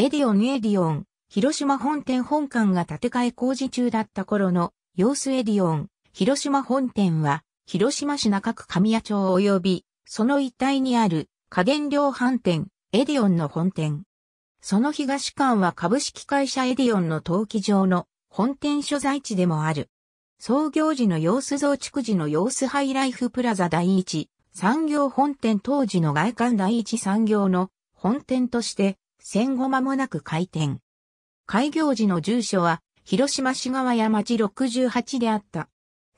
エディオンエディオン、広島本店本館が建て替え工事中だった頃の様子エディオン、広島本店は、広島市中区神谷町及び、その一帯にある家電量販店、エディオンの本店。その東館は株式会社エディオンの登記上の本店所在地でもある。創業時の様子増築時の様子ハイライフプラザ第一、産業本店当時の外観第一産業の本店として戦後間もなく開店。開業時の住所は、広島市川山地68であった。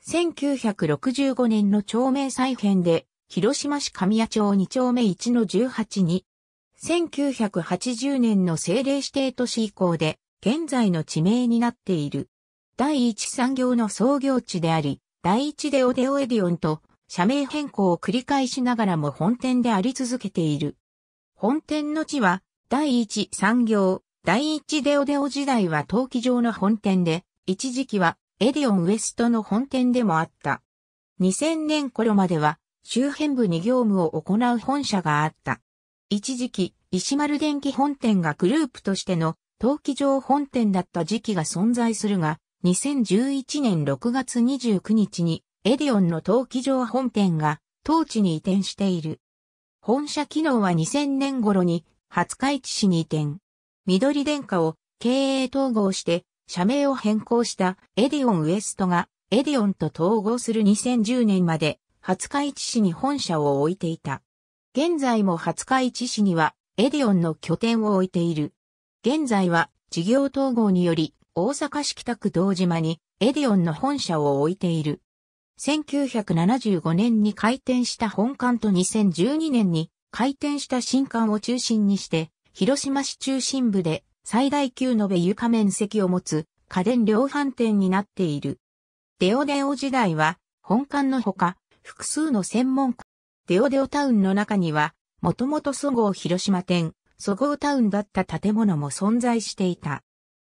1965年の町名再編で、広島市神谷町2丁目1の18に、1980年の政令指定都市以降で、現在の地名になっている。第一産業の創業地であり、第一でオデオエディオンと社名変更を繰り返しながらも本店であり続けている。本店の地は第一産業、第一デオデオ時代は陶器場の本店で、一時期はエディオンウエストの本店でもあった。2000年頃までは周辺部に業務を行う本社があった。一時期、石丸電機本店がグループとしての陶器場本店だった時期が存在するが、2011年6月29日にエディオンの陶器場本店が当地に移転している。本社機能は2000年頃に廿日市市に移転。緑電化を経営統合して社名を変更したエディオンウエストがエディオンと統合する2010年まで廿日市市に本社を置いていた。現在も廿日市市にはエディオンの拠点を置いている。現在は事業統合により大阪市北区道島にエディオンの本社を置いている。1975年に開店した本館と2012年に回転した新館を中心にして、広島市中心部で最大級のべ床面積を持つ家電量販店になっている。デオデオ時代は本館のほか複数の専門家、デオデオタウンの中にはもともとそごう広島店、そごうタウンだった建物も存在していた。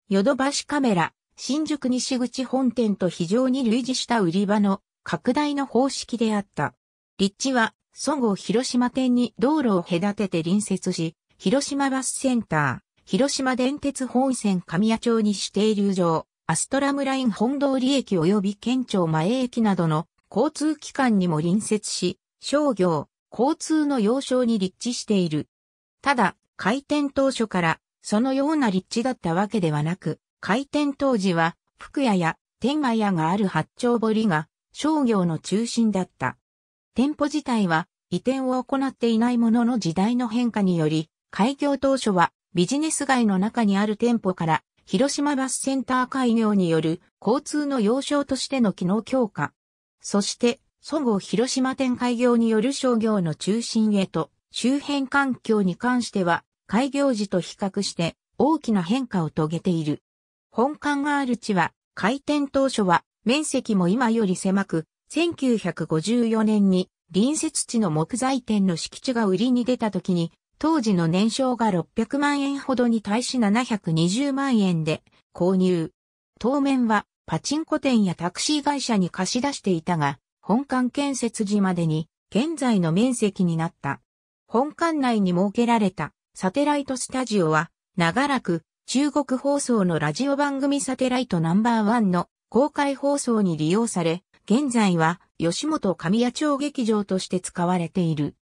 ヨドバシカメラ、新宿西口本店と非常に類似した売り場の拡大の方式であった。立地はそごう広島店に道路を隔てて隣接し、広島バスセンター、広島電鉄本線神谷町に指定流上、アストラムライン本通り駅及び県庁前駅などの交通機関にも隣接し、商業、交通の要衝に立地している。ただ、開店当初からそのような立地だったわけではなく、開店当時は福屋や天満屋がある八丁堀が商業の中心だった。店舗自体は移転を行っていないものの時代の変化により、開業当初はビジネス街の中にある店舗から広島バスセンター開業による交通の要衝としての機能強化。そして、そごう広島店開業による商業の中心へと周辺環境に関しては開業時と比較して大きな変化を遂げている。本館がある地は開店当初は面積も今より狭く1954年に隣接地の木材店の敷地が売りに出た時に、当時の年商が600万円ほどに対し720万円で購入。当面はパチンコ店やタクシー会社に貸し出していたが、本館建設時までに現在の面積になった。本館内に設けられたサテライトスタジオは、長らく中国放送のラジオ番組サテライトナンバーワンの公開放送に利用され、現在は吉本神谷町劇場として使われている。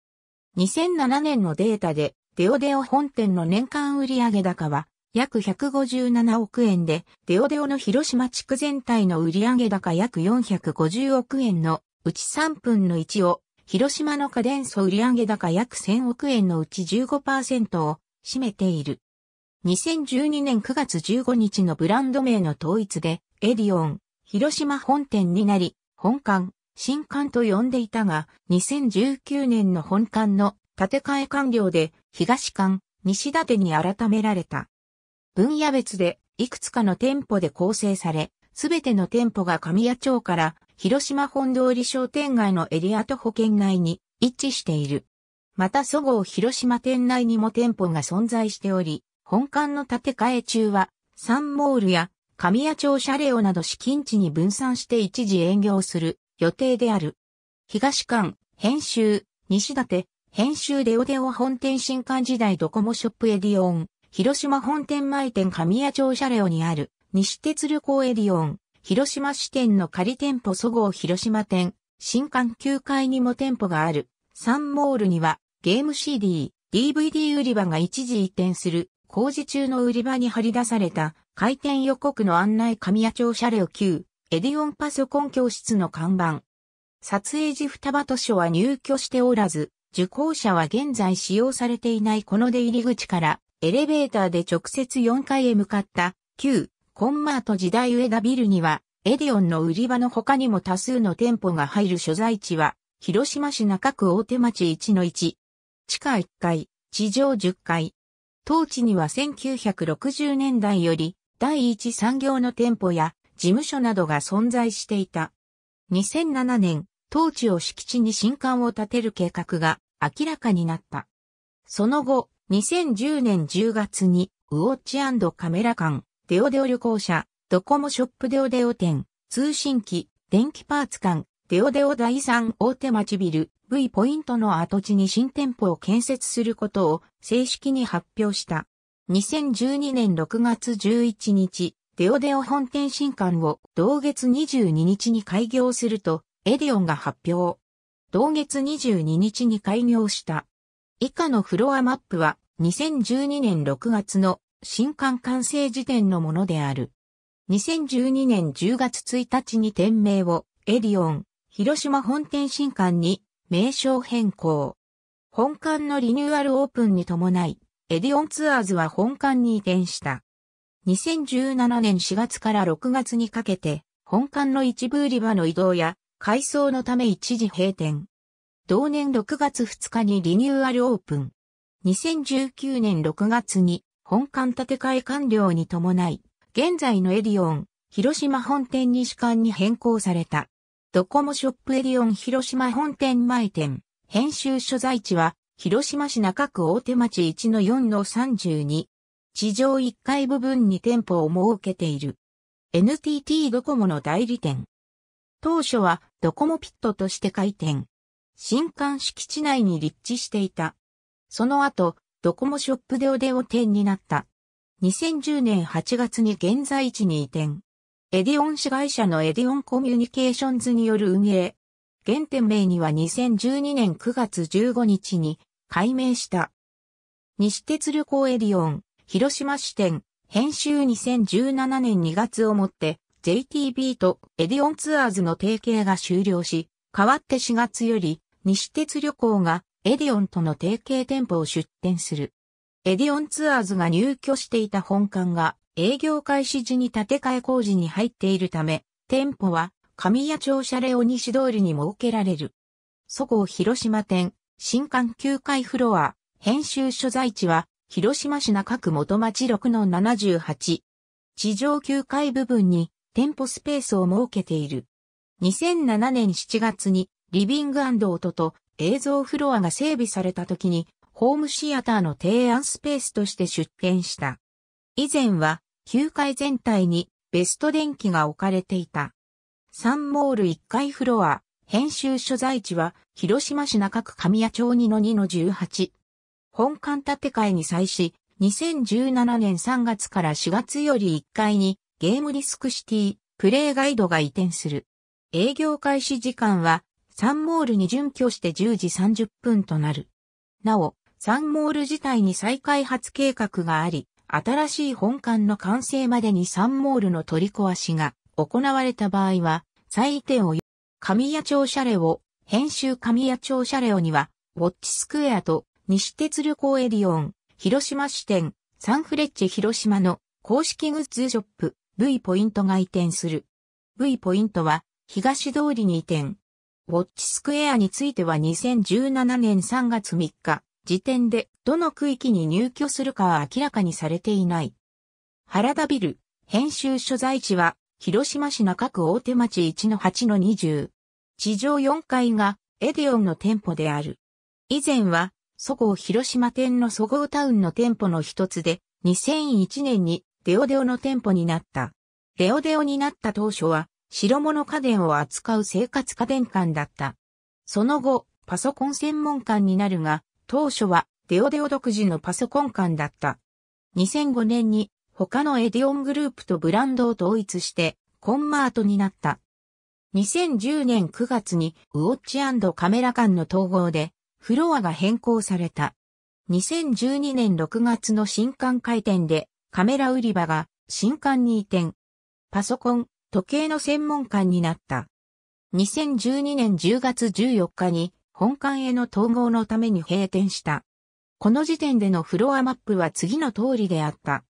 2007年のデータで、デオデオ本店の年間売上高は約157億円で、デオデオの広島地区全体の売上高約450億円のうち3分の1を、広島の家電素売上高約1000億円のうち15%を占めている。2012年9月15日のブランド名の統一で、エディオン、広島本店になり、本館、新館と呼んでいたが、2019年の本館の建て替え完了で、東館、西館に改められた。分野別で、いくつかの店舗で構成され、すべての店舗が神谷町から広島本通り商店街のエリアと保険内に一致している。また、そごう広島店内にも店舗が存在しており、本館の建て替え中は、サンモールや神谷町車両など資金地に分散して一時営業する予定である。東館、編集、西立、編集レオデオ本店新館時代ドコモショップエディオン、広島本店前店神谷町車両にある西鉄旅行エディオン、広島支店の仮店舗そごう広島店、新館9階にも店舗がある。サンモールにはゲーム CD、DVD 売り場が一時移転する工事中の売り場に張り出された開店予告の案内神谷町車両9、エディオンパソコン教室の看板。撮影時双葉図書は入居しておらず、受講者は現在使用されていないこの出入り口からエレベーターで直接4階へ向かった旧コンマート時代上田ビルにはエディオンの売り場の他にも多数の店舗が入る所在地は広島市中区大手町1の1。地下1階、地上10階、当地には1960年代より第一産業の店舗や事務所などが存在していた。2007年、当地を敷地に新館を建てる計画が明らかになった。その後、2010年10月に、ウォッチカメラ館、デオデオ旅行者、ドコモショップデオデオ店、通信機、電気パーツ館、デオデオ第三大手町ビル、V ポイントの跡地に新店舗を建設することを正式に発表した。2012年6月11日、デオデオ本店新館を同月22日に開業すると、エディオンが発表。同月22日に開業した。以下のフロアマップは2012年6月の新館完成時点のものである。2012年10月1日に店名をエディオン、広島本店新館に名称変更。本館のリニューアルオープンに伴い、エディオンツアーズは本館に移転した。2017年4月から6月にかけて、本館の一部売り場の移動や、改装のため一時閉店。同年6月2日にリニューアルオープン。2019年6月に本館建て替え完了に伴い、現在のエディオン、広島本店西館に変更された。ドコモショップエディオン広島本店前店。編集所在地は、広島市中区大手町1の4の32。地上1階部分に店舗を設けている。NTT ドコモの代理店。当初はドコモピットとして開店。新館敷地内に立地していた。その後、ドコモショップでオデオ店になった。2010年8月に現在地に移転。エディオン子会社のエディオンコミュニケーションズによる運営。原点名には2012年9月15日に改名した。西鉄旅行エディオン、広島支店、編集2017年2月をもって、JTB とエディオンツアーズの提携が終了し、代わって4月より、西鉄旅行がエディオンとの提携店舗を出店する。エディオンツアーズが入居していた本館が営業開始時に建て替え工事に入っているため、店舗は神谷町シャレオ西通りに設けられる。そごう広島店、新館9階フロア、編集所在地は、広島市中区元町6の78。地上9階部分に店舗スペースを設けている。2007年7月にリビング音と映像フロアが整備された時にホームシアターの提案スペースとして出展した。以前は9階全体にベスト電気が置かれていた。3モール1階フロア、編集所在地は広島市中区神谷町2の2の18。本館建て替えに際し、2017年3月から4月より1階にゲームリスクシティプレイガイドが移転する。営業開始時間は3モールに準拠して10時30分となる。なお、3モール自体に再開発計画があり、新しい本館の完成までに3モールの取り壊しが行われた場合は、再移転を神谷町車両オ、編集神谷町車両には、ウォッチスクエアと西鉄旅行エディオン、広島支店、サンフレッチェ広島の公式グッズショップ V ポイントが移転する。V ポイントは東通りに移転。ウォッチスクエアについては2017年3月3日時点でどの区域に入居するかは明らかにされていない。原田ビル、編集所在地は、広島市中区大手町1-8-20。地上4階が、エデオンの店舗である。以前は、そごう広島店のそごうタウンの店舗の一つで、2001年にデオデオの店舗になった。デオデオになった当初は、白物家電を扱う生活家電館だった。その後、パソコン専門館になるが、当初はデオデオ独自のパソコン間だった。2005年に他のエディオングループとブランドを統一してコンマートになった。2010年9月にウォッチカメラ間の統合でフロアが変更された。2012年6月の新刊開店でカメラ売り場が新刊に移転。パソコン、時計の専門館になった。2012年10月14日に本館への統合のために閉店した。この時点でのフロアマップは次の通りであった。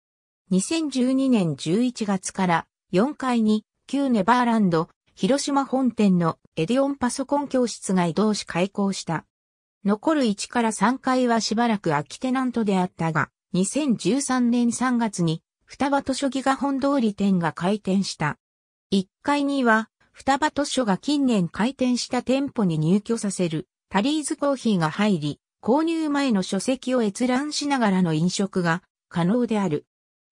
2012年11月から4階に旧ネバーランド広島本店のエディオンパソコン教室が移動し開校した。残る1から3階はしばらく空きテナントであったが、2013年3月に双葉図書ギガ本通り店が開店した。1階には双葉図書が近年開店した店舗に入居させるタリーズコーヒーが入り、購入前の書籍を閲覧しながらの飲食が可能である。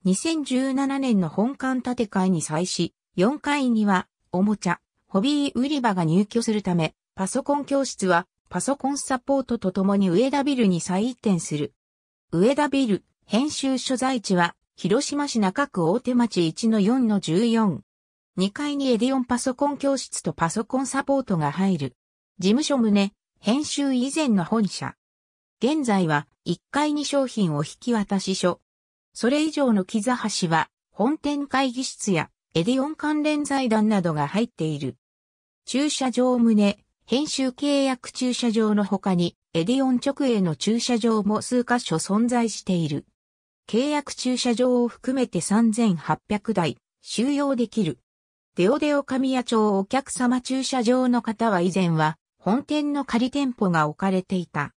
2017年の本館建て替えに際し、4階にはおもちゃ、ホビー売り場が入居するため、パソコン教室はパソコンサポートとともに上田ビルに再移転する。上田ビル、編集所在地は、広島市中区大手町1の4の14。2階にエディオンパソコン教室とパソコンサポートが入る。事務所棟、編集以前の本社。現在は1階に商品を引き渡し所。それ以上の木座橋は本店会議室やエディオン関連財団などが入っている。駐車場棟、編集契約駐車場の他にエディオン直営の駐車場も数箇所存在している。契約駐車場を含めて3800台収容できる。デオデオ神谷町お客様駐車場の方は以前は本店の仮店舗が置かれていた。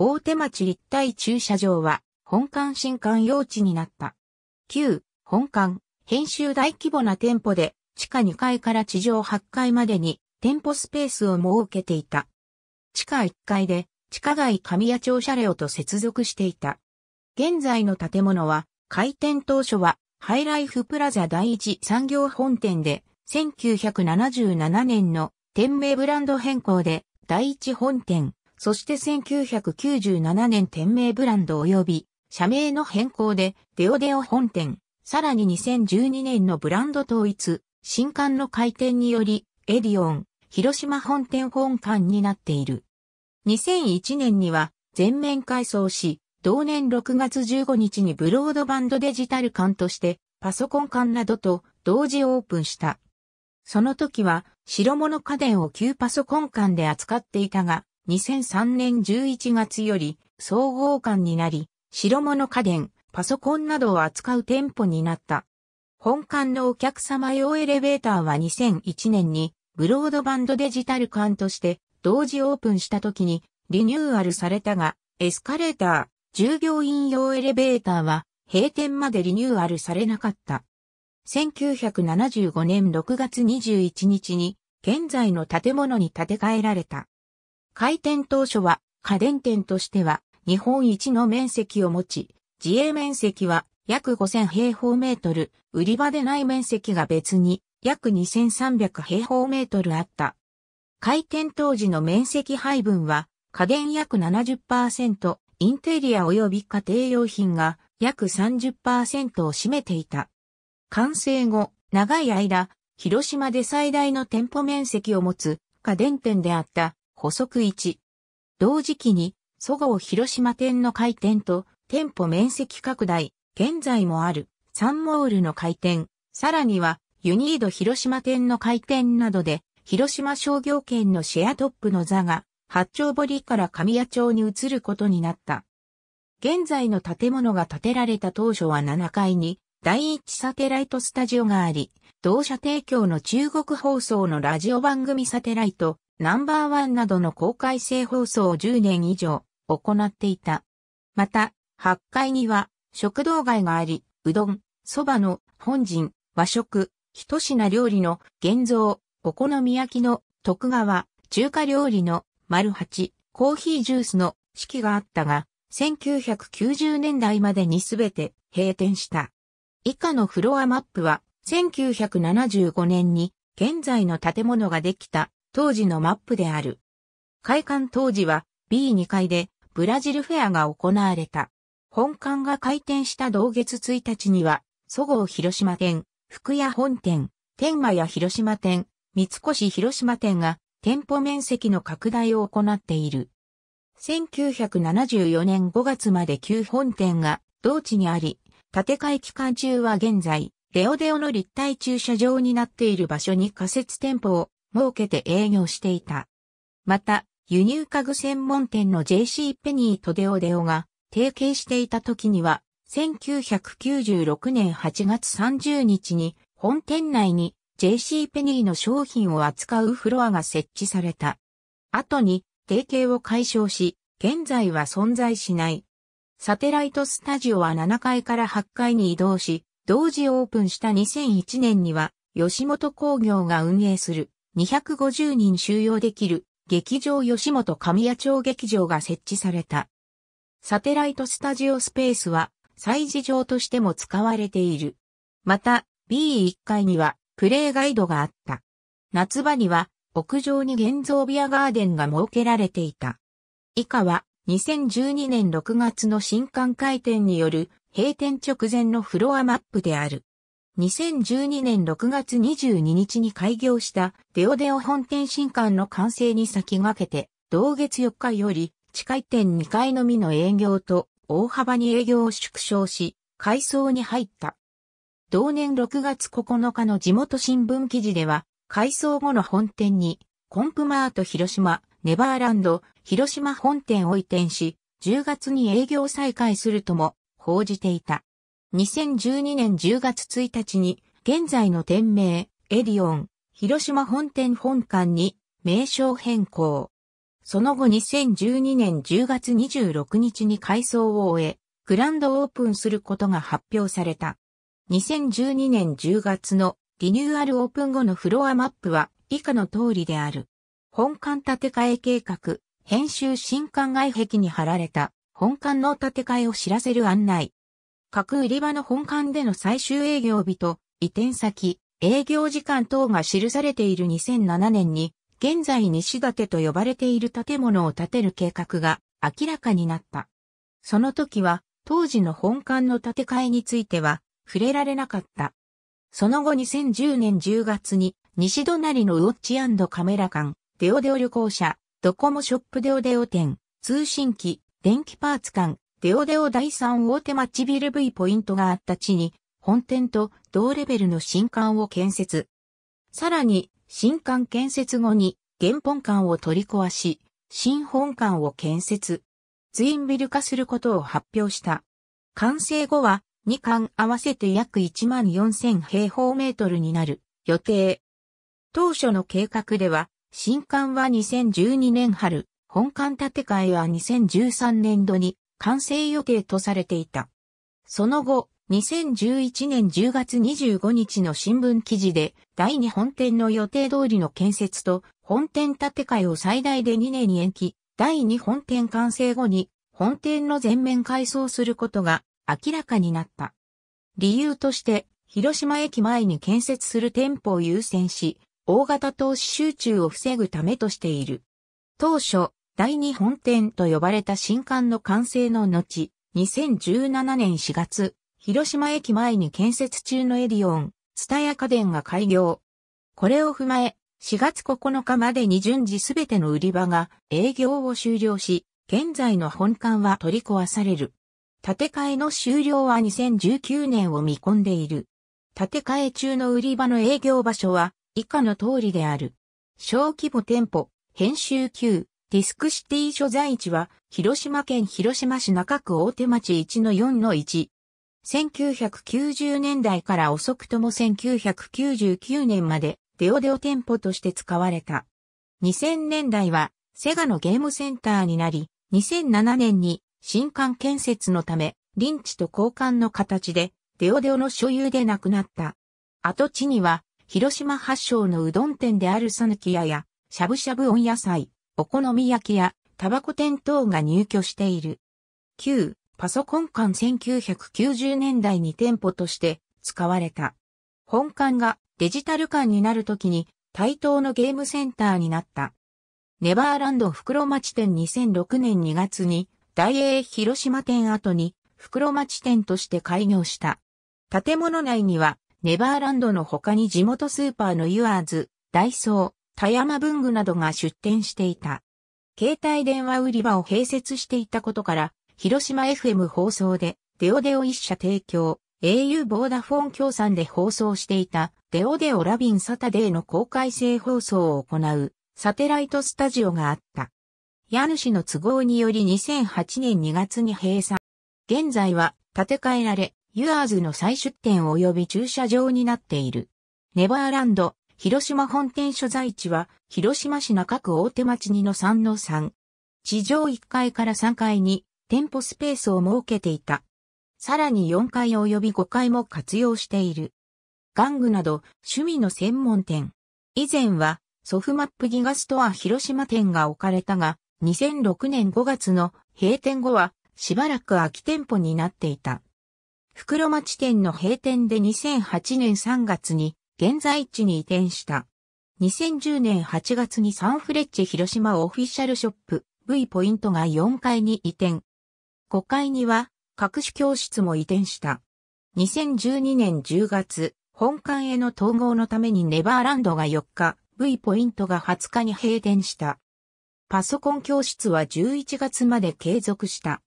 大手町立体駐車場は、本館新館用地になった。旧、本館、編集大規模な店舗で、地下2階から地上8階までに、店舗スペースを設けていた。地下1階で、地下街神谷町車両と接続していた。現在の建物は、開店当初は、ハイライフプラザ第一産業本店で、1977年の店名ブランド変更で、第一本店、そして1997年店名ブランド及び社名の変更でデオデオ本店、さらに2012年のブランド統一、新館の開店によりエディオン、広島本店本館になっている。2001年には全面改装し、同年6月15日にブロードバンドデジタル館としてパソコン館などと同時オープンした。その時は白物家電を旧パソコン館で扱っていたが、2003年11月より総合館になり、白物家電、パソコンなどを扱う店舗になった。本館のお客様用エレベーターは2001年にブロードバンドデジタル館として同時オープンした時にリニューアルされたが、エスカレーター、従業員用エレベーターは閉店までリニューアルされなかった。1975年6月21日に現在の建物に建て替えられた。開店当初は家電店としては日本一の面積を持ち、自営面積は約5000平方メートル、売り場でない面積が別に約2300平方メートルあった。開店当時の面積配分は家電約70%、インテリア及び家庭用品が約30%を占めていた。完成後、長い間、広島で最大の店舗面積を持つ家電店であった補足1。同時期に、そごう広島店の開店と、店舗面積拡大、現在もある、サンモールの開店、さらには、ユニード広島店の開店などで、広島商業圏のシェアトップの座が、八丁堀から神谷町に移ることになった。現在の建物が建てられた当初は7階に第一サテライトスタジオがあり、同社提供の中国放送のラジオ番組サテライトナンバーワンなどの公開性放送を10年以上行っていた。また、8階には食堂街があり、うどん、蕎麦の本陣、和食、一品料理の現像、お好み焼きの徳川、中華料理の丸八、コーヒージュースの式があったが、1990年代までにすべて閉店した。以下のフロアマップは、1975年に現在の建物ができた当時のマップである。開館当時は B2 階でブラジルフェアが行われた。本館が開店した同月1日には、そごう広島店、福屋本店、天満屋広島店、三越広島店が店舗面積の拡大を行っている。1974年5月まで旧本店が同地にあり、建て替え期間中は現在、レオデオの立体駐車場になっている場所に仮設店舗を設けて営業していた。また、輸入家具専門店の JC ペニーとデオデオが提携していた時には、1996年8月30日に本店内に JC ペニーの商品を扱うフロアが設置された。後に提携を解消し、現在は存在しない。サテライトスタジオは7階から8階に移動し、同時オープンした2001年には吉本工業が運営する250人収容できる劇場吉本神谷町劇場が設置された。サテライトスタジオスペースは祭事場としても使われている。また B1 階にはプレイガイドがあった。夏場には屋上に現像ビアガーデンが設けられていた。以下は2012年6月の新館開店による閉店直前のフロアマップである。2012年6月22日に開業したデオデオ本店新館の完成に先駆けて、同月4日より地下1店2階のみの営業と大幅に営業を縮小し、改装に入った。同年6月9日の地元新聞記事では、改装後の本店にコンプマート広島、ネバーランド、広島本店を移転し、10月に営業再開するとも報じていた。2012年10月1日に、現在の店名、エディオン、広島本店本館に名称変更。その後2012年10月26日に改装を終え、グランドオープンすることが発表された。2012年10月のリニューアルオープン後のフロアマップは以下の通りである。本館建て替え計画、編集新館外壁に貼られた本館の建て替えを知らせる案内。各売り場の本館での最終営業日と移転先、営業時間等が記されている2007年に、現在西建と呼ばれている建物を建てる計画が明らかになった。その時は、当時の本館の建て替えについては、触れられなかった。その後2010年10月に、西隣のウォッチカメラ館、デオデオ旅行者、ドコモショップデオデオ店、通信機、電気パーツ館、デオデオ第3大手町ビル V ポイントがあった地に、本店と同レベルの新館を建設。さらに、新館建設後に、原本館を取り壊し、新本館を建設。ツインビル化することを発表した。完成後は、2館合わせて約14,000平方メートルになる予定。当初の計画では、新館は2012年春、本館建て替えは2013年度に完成予定とされていた。その後、2011年10月25日の新聞記事で、第2本店の予定通りの建設と、本店建て替えを最大で2年に延期、第2本店完成後に、本店の全面改装することが明らかになった。理由として、広島駅前に建設する店舗を優先し、大型投資集中を防ぐためとしている。当初、第二本店と呼ばれた新館の完成の後、2017年4月、広島駅前に建設中のエディオン、タヤ家電が開業。これを踏まえ、4月9日までに順次すべての売り場が営業を終了し、現在の本館は取り壊される。建て替えの終了は2019年を見込んでいる。建て替え中の売り場の営業場所は以下の通りである。小規模店舗、編集級、ディスクシティ所在地は、広島県広島市中区大手町1-4-1。1990年代から遅くとも1999年まで、デオデオ店舗として使われた。2000年代は、セガのゲームセンターになり、2007年に、新館建設のため、臨地と交換の形で、デオデオの所有でなくなった。跡地には、広島発祥のうどん店であるサヌキ屋や、しゃぶしゃぶ温野菜、お好み焼きやタバコ店等が入居している。旧パソコン館1990年代に店舗として使われた。本館がデジタル館になるときに対等のゲームセンターになった。ネバーランド袋町店2006年2月に大英広島店後に袋町店として開業した。建物内にはネバーランドの他に地元スーパーのユアーズ、ダイソー、田山文具などが出店していた。携帯電話売り場を併設していたことから、広島 FM 放送で、デオデオ一社提供、au ボーダフォン協賛で放送していた、デオデオラビンサタデーの公開性放送を行う、サテライトスタジオがあった。家主の都合により2008年2月に閉鎖。現在は建て替えられ、ユアーズの再出店及び駐車場になっている。ネバーランド、広島本店所在地は、広島市中区大手町2の3の3。地上1階から3階に店舗スペースを設けていた。さらに4階及び5階も活用している。玩具など趣味の専門店。以前はソフマップギガストア広島店が置かれたが、2006年5月の閉店後はしばらく空き店舗になっていた。袋町店の閉店で2008年3月に現在地に移転した。2010年8月にサンフレッチェ広島オフィシャルショップ V ポイントが4階に移転。5階には各種教室も移転した。2012年10月、本館への統合のためにネバーランドが4日、V ポイントが20日に閉店した。パソコン教室は11月まで継続した。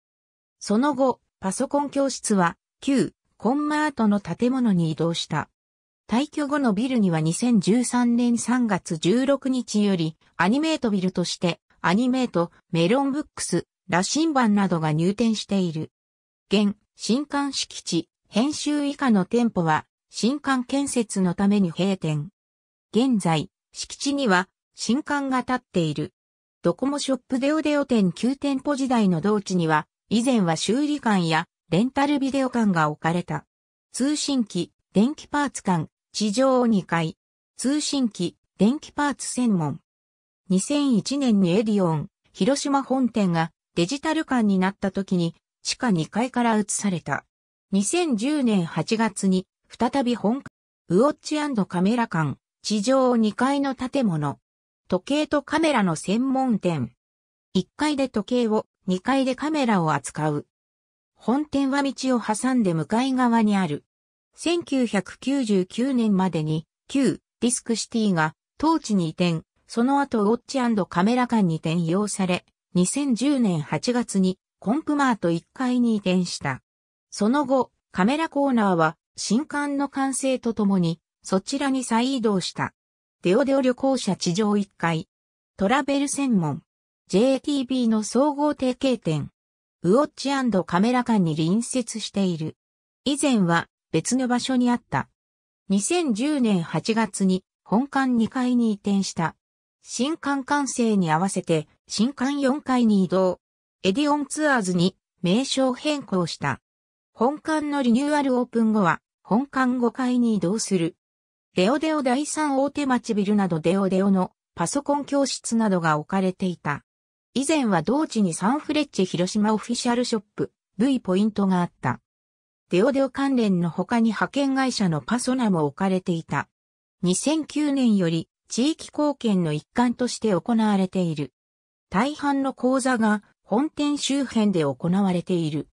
その後、パソコン教室は旧コンマートの建物に移動した。退去後のビルには2013年3月16日よりアニメートビルとしてアニメート、メロンブックス、羅針盤などが入店している。現、新館敷地、編集以下の店舗は新館建設のために閉店。現在、敷地には新館が建っている。ドコモショップデオデオ店9店舗時代の同地には、以前は修理館やレンタルビデオ館が置かれた。通信機、電気パーツ館、地上2階、通信機、電気パーツ専門。2001年にエディオン、広島本店がデジタル館になった時に地下2階から移された。2010年8月に再び本ウォッチカメラ館、地上2階の建物。時計とカメラの専門店。1階で時計を、2階でカメラを扱う。本店は道を挟んで向かい側にある。1999年までに旧ディスクシティが当地に移転、その後ウォッチカメラ館に転用され、2010年8月にコンプマート1階に移転した。その後、カメラコーナーは新館の完成とともにそちらに再移動した。デオデオ旅行者地上1階。トラベル専門。JTB の総合提携店。ウォッチカメラ館に隣接している。以前は別の場所にあった。2010年8月に本館2階に移転した。新館完成に合わせて新館4階に移動。エディオンツアーズに名称変更した。本館のリニューアルオープン後は本館5階に移動する。デオデオ第3大手町ビルなどデオデオのパソコン教室などが置かれていた。以前は同地にサンフレッチェ広島オフィシャルショップ V ポイントがあった。デオデオ関連の他に派遣会社のパソナも置かれていた。2009年より地域貢献の一環として行われている。大半の講座が本店周辺で行われている。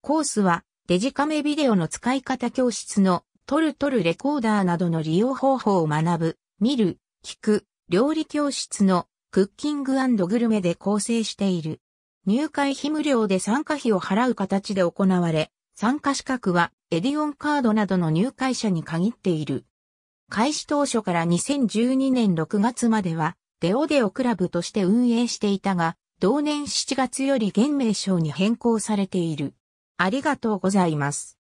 コースはデジカメビデオの使い方教室のトルトルレコーダーなどの利用方法を学ぶ、見る、聞く、料理教室のクッキンググルメで構成している。入会費無料で参加費を払う形で行われ、参加資格はエディオンカードなどの入会者に限っている。開始当初から2012年6月まではデオデオクラブとして運営していたが、同年7月より現名称に変更されている。ありがとうございます。